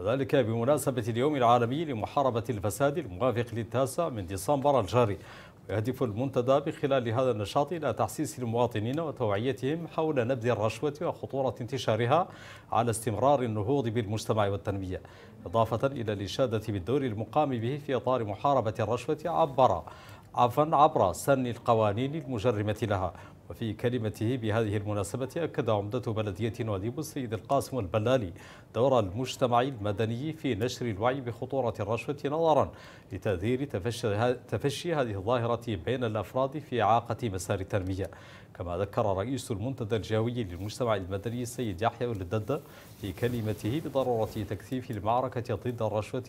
وذلك بمناسبة اليوم العالمي لمحاربة الفساد الموافق للتاسع من ديسمبر الجاري يهدف المنتدى بخلال هذا النشاط إلى تحسيس المواطنين وتوعيتهم حول نبذ الرشوة وخطورة انتشارها على استمرار النهوض بالمجتمع والتنمية إضافة إلى الإشادة بالدور المقام به في إطار محاربة الرشوة عبر عفوا عبر سن القوانين المجرمة لها وفي كلمته بهذه المناسبة أكد عمدة بلدية نواديب السيد القاسم البلالي دور المجتمع المدني في نشر الوعي بخطورة الرشوة نظرا لتأثير تفشي هذه الظاهرة بين الأفراد في إعاقة مسار التنمية كما ذكر رئيس المنتدى الجوي للمجتمع المدني السيد يحيى الددة في كلمته بضرورة تكثيف المعركة ضد الرشوة